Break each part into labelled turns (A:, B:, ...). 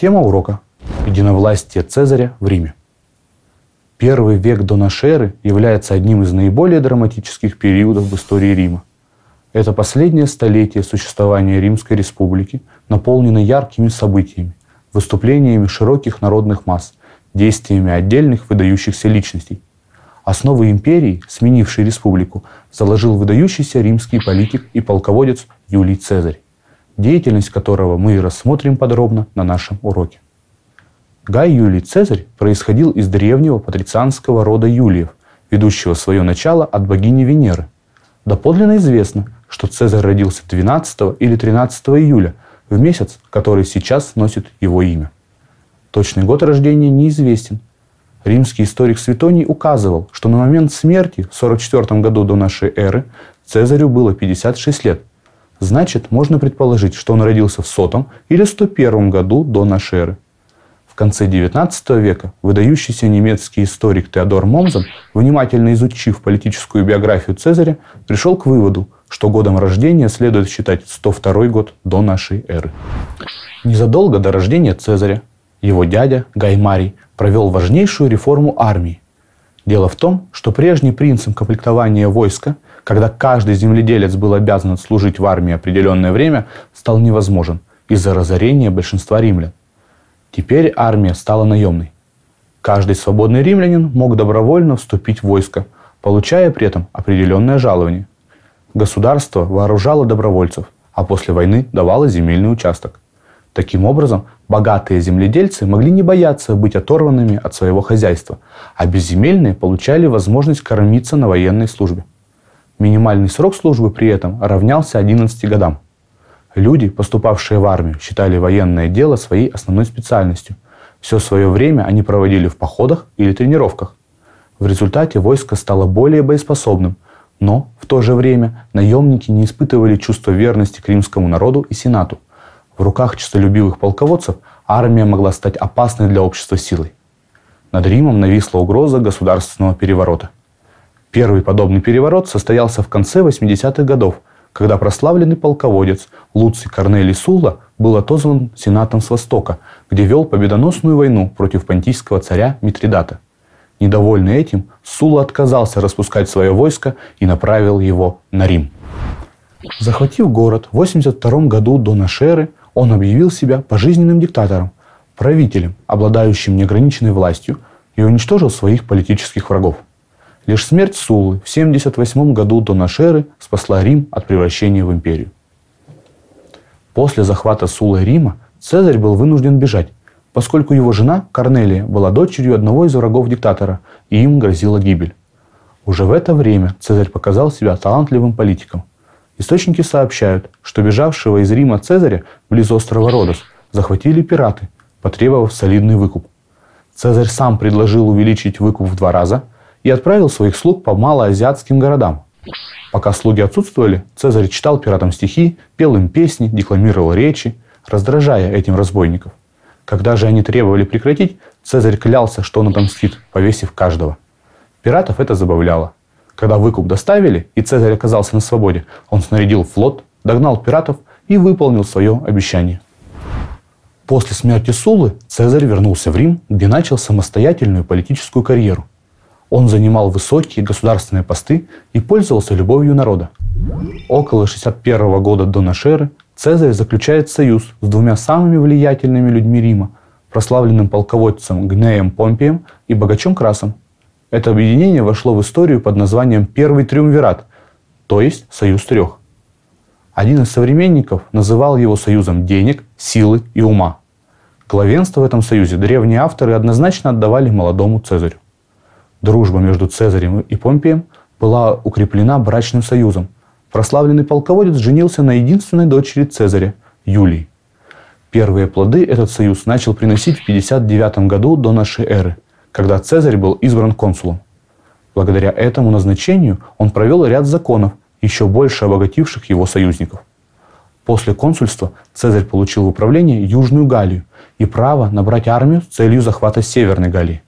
A: Тема урока – единовластие Цезаря в Риме. Первый век до нашей эры является одним из наиболее драматических периодов в истории Рима. Это последнее столетие существования Римской Республики наполнено яркими событиями, выступлениями широких народных масс, действиями отдельных выдающихся личностей, Основы империи, сменившей республику, заложил выдающийся римский политик и полководец Юлий Цезарь, деятельность которого мы и рассмотрим подробно на нашем уроке. Гай Юлий Цезарь происходил из древнего патрицианского рода Юлиев, ведущего свое начало от богини Венеры. Доподлинно известно, что Цезарь родился 12 или 13 июля, в месяц, который сейчас носит его имя. Точный год рождения неизвестен, Римский историк Светоний указывал, что на момент смерти в 44 году до нашей эры Цезарю было 56 лет. Значит, можно предположить, что он родился в 100 или 101 году до нашей эры. В конце XIX века выдающийся немецкий историк Теодор Момзен, внимательно изучив политическую биографию Цезаря, пришел к выводу, что годом рождения следует считать 102 год до нашей эры. Незадолго до рождения Цезаря его дядя Гаймарий провел важнейшую реформу армии. Дело в том, что прежний принцип комплектования войска, когда каждый земледелец был обязан служить в армии определенное время, стал невозможен из-за разорения большинства римлян. Теперь армия стала наемной. Каждый свободный римлянин мог добровольно вступить в войско, получая при этом определенное жалование. Государство вооружало добровольцев, а после войны давало земельный участок. Таким образом, богатые земледельцы могли не бояться быть оторванными от своего хозяйства, а безземельные получали возможность кормиться на военной службе. Минимальный срок службы при этом равнялся 11 годам. Люди, поступавшие в армию, считали военное дело своей основной специальностью. Все свое время они проводили в походах или тренировках. В результате войско стало более боеспособным, но в то же время наемники не испытывали чувства верности к римскому народу и сенату – в руках честолюбивых полководцев армия могла стать опасной для общества силой. Над Римом нависла угроза государственного переворота. Первый подобный переворот состоялся в конце 80-х годов, когда прославленный полководец Луций Корнелий Сулла был отозван сенатом с Востока, где вел победоносную войну против понтийского царя Митридата. Недовольный этим, Сула отказался распускать свое войско и направил его на Рим. Захватив город в 82 году до нашей эры, он объявил себя пожизненным диктатором, правителем, обладающим неограниченной властью, и уничтожил своих политических врагов. Лишь смерть Суллы в 78 году до н.э. спасла Рим от превращения в империю. После захвата Сулы Рима Цезарь был вынужден бежать, поскольку его жена Корнелия была дочерью одного из врагов диктатора, и им грозила гибель. Уже в это время Цезарь показал себя талантливым политиком – Источники сообщают, что бежавшего из Рима Цезаря близ острова Родос захватили пираты, потребовав солидный выкуп. Цезарь сам предложил увеличить выкуп в два раза и отправил своих слуг по малоазиатским городам. Пока слуги отсутствовали, Цезарь читал пиратам стихи, пел им песни, декламировал речи, раздражая этим разбойников. Когда же они требовали прекратить, Цезарь клялся, что он отомстит, повесив каждого. Пиратов это забавляло. Когда выкуп доставили и Цезарь оказался на свободе, он снарядил флот, догнал пиратов и выполнил свое обещание. После смерти Сулы Цезарь вернулся в Рим, где начал самостоятельную политическую карьеру. Он занимал высокие государственные посты и пользовался любовью народа. Около 61 года до нашей эры Цезарь заключает союз с двумя самыми влиятельными людьми Рима – прославленным полководцем Гнеем Помпием и богачом Красом – это объединение вошло в историю под названием «Первый триумвират», то есть «Союз трех». Один из современников называл его союзом денег, силы и ума. Главенство в этом союзе древние авторы однозначно отдавали молодому Цезарю. Дружба между Цезарем и Помпием была укреплена брачным союзом. Прославленный полководец женился на единственной дочери Цезаря – Юлии. Первые плоды этот союз начал приносить в 59 году до нашей эры – когда Цезарь был избран консулом. Благодаря этому назначению он провел ряд законов, еще больше обогативших его союзников. После консульства Цезарь получил в управление Южную Галлию и право набрать армию с целью захвата Северной Галлии.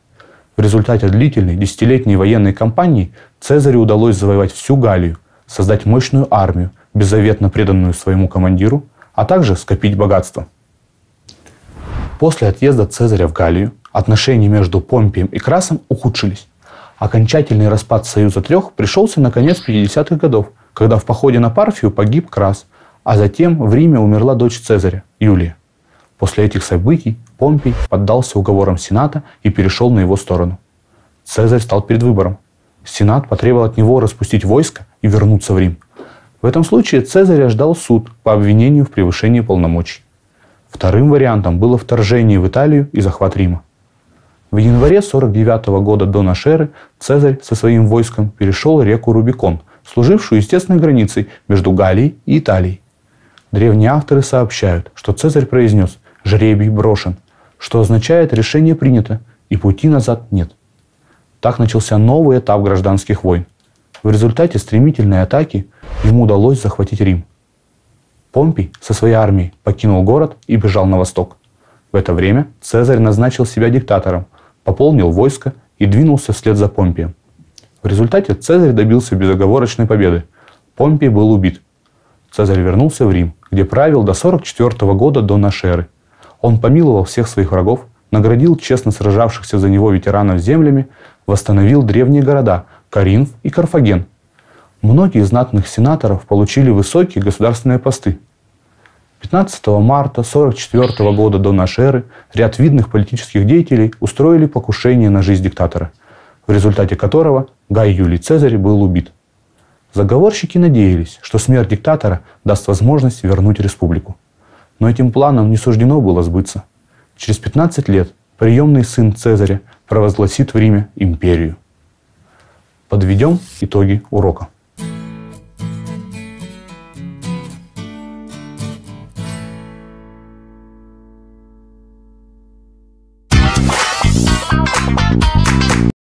A: В результате длительной десятилетней военной кампании Цезарю удалось завоевать всю Галлию, создать мощную армию, беззаветно преданную своему командиру, а также скопить богатство. После отъезда Цезаря в Галлию Отношения между Помпием и Красом ухудшились. Окончательный распад Союза Трех пришелся на конец 50-х годов, когда в походе на Парфию погиб Крас, а затем в Риме умерла дочь Цезаря, Юлия. После этих событий Помпий поддался уговорам Сената и перешел на его сторону. Цезарь стал перед выбором. Сенат потребовал от него распустить войско и вернуться в Рим. В этом случае Цезаря ждал суд по обвинению в превышении полномочий. Вторым вариантом было вторжение в Италию и захват Рима. В январе 49 года до нашей эры Цезарь со своим войском перешел реку Рубикон, служившую естественной границей между Галией и Италией. Древние авторы сообщают, что Цезарь произнес «жребий брошен», что означает «решение принято» и пути назад нет. Так начался новый этап гражданских войн. В результате стремительной атаки ему удалось захватить Рим. Помпий со своей армией покинул город и бежал на восток. В это время Цезарь назначил себя диктатором – пополнил войско и двинулся вслед за Помпием. В результате Цезарь добился безоговорочной победы. Помпий был убит. Цезарь вернулся в Рим, где правил до 44 года до нашей эры. Он помиловал всех своих врагов, наградил честно сражавшихся за него ветеранов землями, восстановил древние города Каринф и Карфаген. Многие знатных сенаторов получили высокие государственные посты – 15 марта 44 года до нашей эры ряд видных политических деятелей устроили покушение на жизнь диктатора, в результате которого Гай Юлий Цезарь был убит. Заговорщики надеялись, что смерть диктатора даст возможность вернуть республику. Но этим планам не суждено было сбыться. Через 15 лет приемный сын Цезаря провозгласит в Риме империю. Подведем итоги урока.